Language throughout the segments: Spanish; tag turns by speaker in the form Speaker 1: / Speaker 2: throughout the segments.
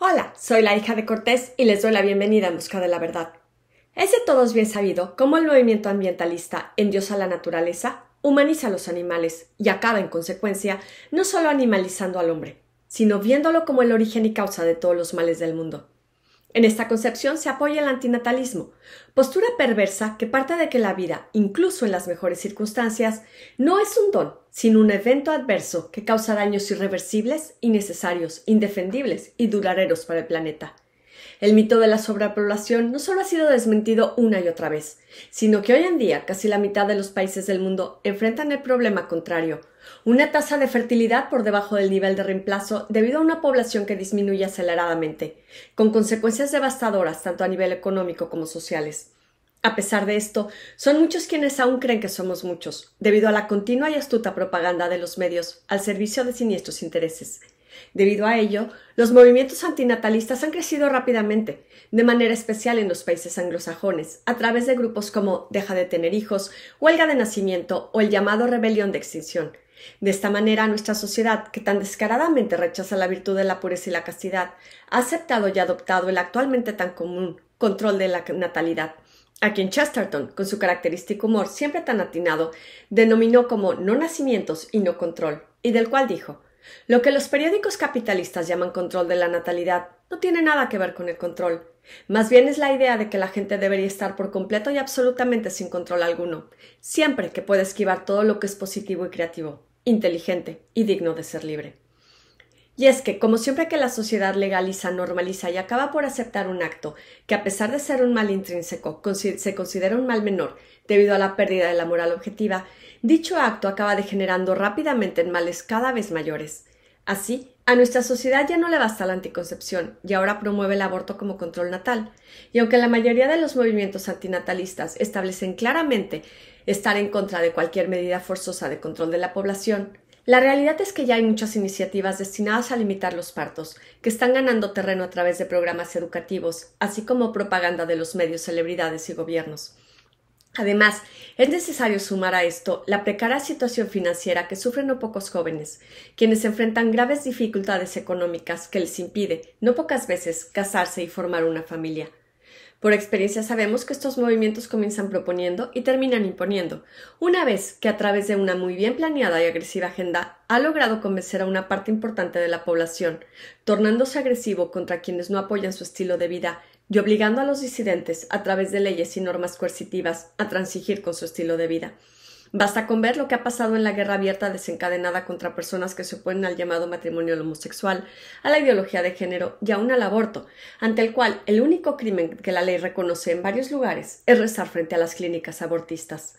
Speaker 1: Hola, soy la hija de Cortés y les doy la bienvenida en busca de la verdad. Es de todos bien sabido cómo el movimiento ambientalista a la naturaleza, humaniza a los animales y acaba en consecuencia no solo animalizando al hombre, sino viéndolo como el origen y causa de todos los males del mundo. En esta concepción se apoya el antinatalismo, postura perversa que parte de que la vida, incluso en las mejores circunstancias, no es un don, sino un evento adverso que causa daños irreversibles, innecesarios, indefendibles y duraderos para el planeta. El mito de la sobrepoblación no solo ha sido desmentido una y otra vez, sino que hoy en día casi la mitad de los países del mundo enfrentan el problema contrario, una tasa de fertilidad por debajo del nivel de reemplazo debido a una población que disminuye aceleradamente, con consecuencias devastadoras tanto a nivel económico como sociales. A pesar de esto, son muchos quienes aún creen que somos muchos, debido a la continua y astuta propaganda de los medios al servicio de siniestros intereses. Debido a ello, los movimientos antinatalistas han crecido rápidamente, de manera especial en los países anglosajones, a través de grupos como Deja de tener hijos, Huelga de nacimiento o el llamado Rebelión de extinción. De esta manera, nuestra sociedad, que tan descaradamente rechaza la virtud de la pureza y la castidad, ha aceptado y adoptado el actualmente tan común control de la natalidad a quien Chesterton, con su característico humor siempre tan atinado, denominó como no nacimientos y no control, y del cual dijo lo que los periódicos capitalistas llaman control de la natalidad no tiene nada que ver con el control. Más bien es la idea de que la gente debería estar por completo y absolutamente sin control alguno, siempre que puede esquivar todo lo que es positivo y creativo, inteligente y digno de ser libre. Y es que, como siempre que la sociedad legaliza, normaliza y acaba por aceptar un acto que a pesar de ser un mal intrínseco se considera un mal menor debido a la pérdida de la moral objetiva, dicho acto acaba degenerando rápidamente en males cada vez mayores. Así, a nuestra sociedad ya no le basta la anticoncepción y ahora promueve el aborto como control natal. Y aunque la mayoría de los movimientos antinatalistas establecen claramente estar en contra de cualquier medida forzosa de control de la población, la realidad es que ya hay muchas iniciativas destinadas a limitar los partos, que están ganando terreno a través de programas educativos, así como propaganda de los medios, celebridades y gobiernos. Además, es necesario sumar a esto la precaria situación financiera que sufren no pocos jóvenes, quienes enfrentan graves dificultades económicas que les impide, no pocas veces, casarse y formar una familia. Por experiencia sabemos que estos movimientos comienzan proponiendo y terminan imponiendo. Una vez que a través de una muy bien planeada y agresiva agenda ha logrado convencer a una parte importante de la población, tornándose agresivo contra quienes no apoyan su estilo de vida y obligando a los disidentes, a través de leyes y normas coercitivas, a transigir con su estilo de vida. Basta con ver lo que ha pasado en la guerra abierta desencadenada contra personas que se oponen al llamado matrimonio homosexual, a la ideología de género y aún al aborto, ante el cual el único crimen que la ley reconoce en varios lugares es rezar frente a las clínicas abortistas.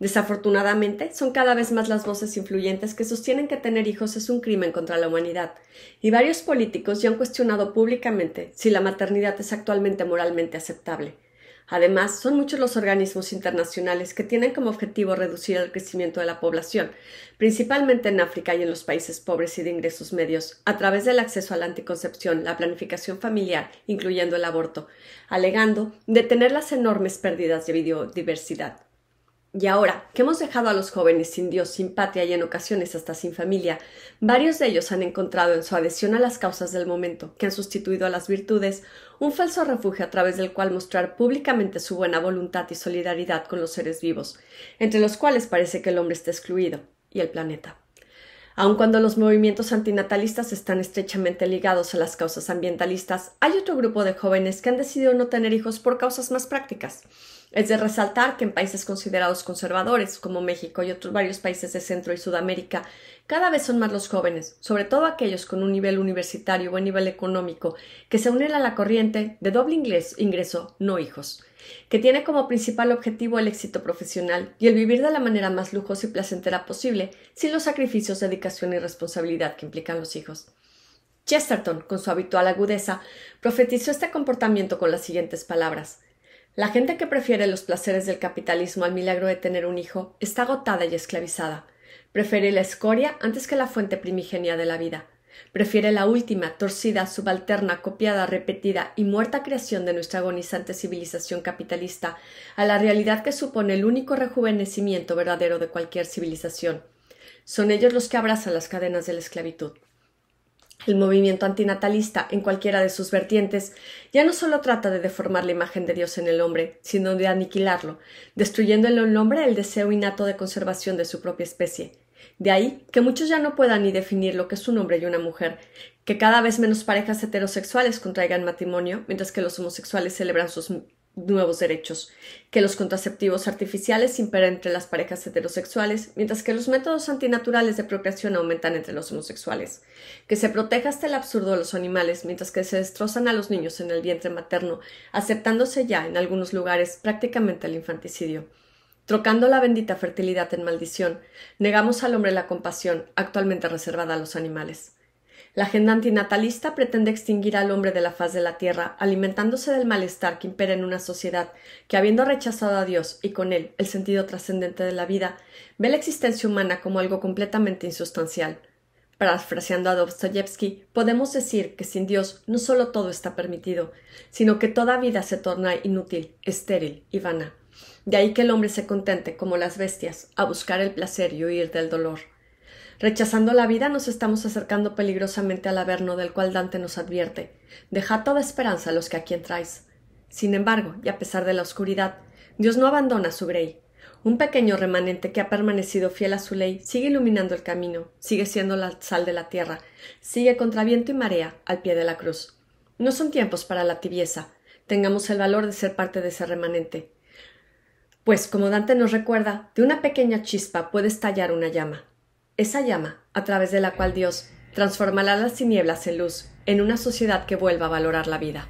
Speaker 1: Desafortunadamente, son cada vez más las voces influyentes que sostienen que tener hijos es un crimen contra la humanidad, y varios políticos ya han cuestionado públicamente si la maternidad es actualmente moralmente aceptable. Además, son muchos los organismos internacionales que tienen como objetivo reducir el crecimiento de la población, principalmente en África y en los países pobres y de ingresos medios, a través del acceso a la anticoncepción, la planificación familiar, incluyendo el aborto, alegando detener las enormes pérdidas de biodiversidad. Y ahora, que hemos dejado a los jóvenes sin Dios, sin patria y en ocasiones hasta sin familia, varios de ellos han encontrado en su adhesión a las causas del momento, que han sustituido a las virtudes, un falso refugio a través del cual mostrar públicamente su buena voluntad y solidaridad con los seres vivos, entre los cuales parece que el hombre está excluido, y el planeta. Aun cuando los movimientos antinatalistas están estrechamente ligados a las causas ambientalistas, hay otro grupo de jóvenes que han decidido no tener hijos por causas más prácticas. Es de resaltar que en países considerados conservadores, como México y otros varios países de Centro y Sudamérica, cada vez son más los jóvenes, sobre todo aquellos con un nivel universitario o un nivel económico, que se unen a la corriente de doble ingreso, ingreso, no hijos, que tiene como principal objetivo el éxito profesional y el vivir de la manera más lujosa y placentera posible, sin los sacrificios, dedicación y responsabilidad que implican los hijos. Chesterton, con su habitual agudeza, profetizó este comportamiento con las siguientes palabras la gente que prefiere los placeres del capitalismo al milagro de tener un hijo está agotada y esclavizada. Prefiere la escoria antes que la fuente primigenia de la vida. Prefiere la última, torcida, subalterna, copiada, repetida y muerta creación de nuestra agonizante civilización capitalista a la realidad que supone el único rejuvenecimiento verdadero de cualquier civilización. Son ellos los que abrazan las cadenas de la esclavitud. El movimiento antinatalista, en cualquiera de sus vertientes, ya no solo trata de deformar la imagen de Dios en el hombre, sino de aniquilarlo, destruyendo en el hombre el deseo innato de conservación de su propia especie. De ahí que muchos ya no puedan ni definir lo que es un hombre y una mujer, que cada vez menos parejas heterosexuales contraigan matrimonio, mientras que los homosexuales celebran sus nuevos derechos, que los contraceptivos artificiales imperen entre las parejas heterosexuales, mientras que los métodos antinaturales de procreación aumentan entre los homosexuales, que se proteja hasta el absurdo a los animales, mientras que se destrozan a los niños en el vientre materno, aceptándose ya en algunos lugares prácticamente el infanticidio. Trocando la bendita fertilidad en maldición, negamos al hombre la compasión actualmente reservada a los animales. La agenda antinatalista pretende extinguir al hombre de la faz de la tierra, alimentándose del malestar que impera en una sociedad que, habiendo rechazado a Dios y con él el sentido trascendente de la vida, ve la existencia humana como algo completamente insustancial. Parafraseando a Dostoyevsky, podemos decir que sin Dios no solo todo está permitido, sino que toda vida se torna inútil, estéril y vana. De ahí que el hombre se contente, como las bestias, a buscar el placer y huir del dolor. Rechazando la vida nos estamos acercando peligrosamente al averno del cual Dante nos advierte. Deja toda esperanza a los que aquí entráis. Sin embargo, y a pesar de la oscuridad, Dios no abandona su grey. Un pequeño remanente que ha permanecido fiel a su ley sigue iluminando el camino, sigue siendo la sal de la tierra, sigue contra viento y marea al pie de la cruz. No son tiempos para la tibieza. Tengamos el valor de ser parte de ese remanente. Pues, como Dante nos recuerda, de una pequeña chispa puede estallar una llama esa llama a través de la cual Dios transformará las tinieblas en luz en una sociedad que vuelva a valorar la vida.